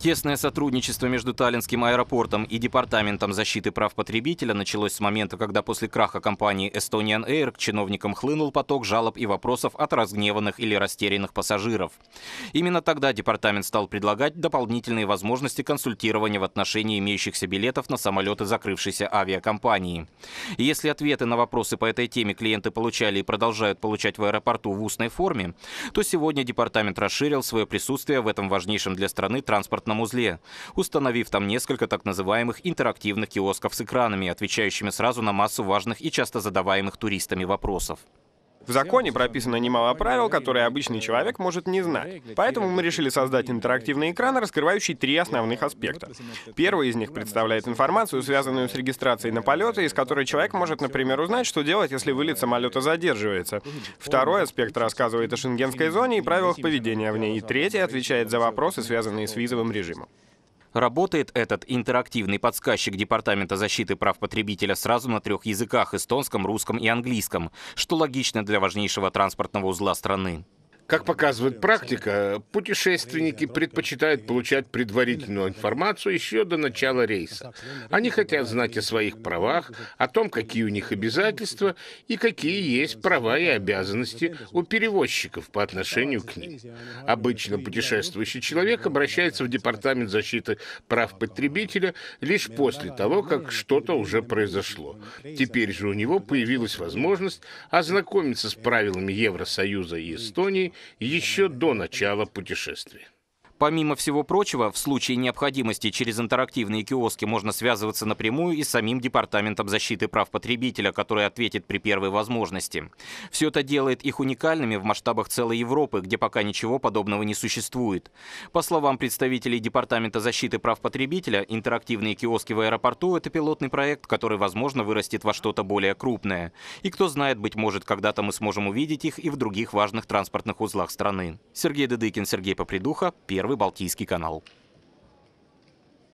Тесное сотрудничество между Таллинским аэропортом и Департаментом защиты прав потребителя началось с момента, когда после краха компании Estonian Air к чиновникам хлынул поток жалоб и вопросов от разгневанных или растерянных пассажиров. Именно тогда департамент стал предлагать дополнительные возможности консультирования в отношении имеющихся билетов на самолеты закрывшейся авиакомпании. если ответы на вопросы по этой теме клиенты получали и продолжают получать в аэропорту в устной форме, то сегодня департамент расширил свое присутствие в этом важнейшем для страны транспортном транспортном узле, установив там несколько так называемых интерактивных киосков с экранами, отвечающими сразу на массу важных и часто задаваемых туристами вопросов. В законе прописано немало правил, которые обычный человек может не знать. Поэтому мы решили создать интерактивный экран, раскрывающий три основных аспекта. Первый из них представляет информацию, связанную с регистрацией на полеты, из которой человек может, например, узнать, что делать, если вылет самолета задерживается. Второй аспект рассказывает о шенгенской зоне и правилах поведения в ней. И третий отвечает за вопросы, связанные с визовым режимом. Работает этот интерактивный подсказчик Департамента защиты прав потребителя сразу на трех языках – эстонском, русском и английском, что логично для важнейшего транспортного узла страны. Как показывает практика, путешественники предпочитают получать предварительную информацию еще до начала рейса. Они хотят знать о своих правах, о том, какие у них обязательства и какие есть права и обязанности у перевозчиков по отношению к ним. Обычно путешествующий человек обращается в Департамент защиты прав потребителя лишь после того, как что-то уже произошло. Теперь же у него появилась возможность ознакомиться с правилами Евросоюза и Эстонии еще до начала путешествия. Помимо всего прочего, в случае необходимости через интерактивные киоски можно связываться напрямую и с самим Департаментом защиты прав потребителя, который ответит при первой возможности. Все это делает их уникальными в масштабах целой Европы, где пока ничего подобного не существует. По словам представителей Департамента защиты прав потребителя, интерактивные киоски в аэропорту – это пилотный проект, который, возможно, вырастет во что-то более крупное. И кто знает, быть может, когда-то мы сможем увидеть их и в других важных транспортных узлах страны. Сергей Дедыкин, Сергей Попридуха, Первый Первый Балтийский канал.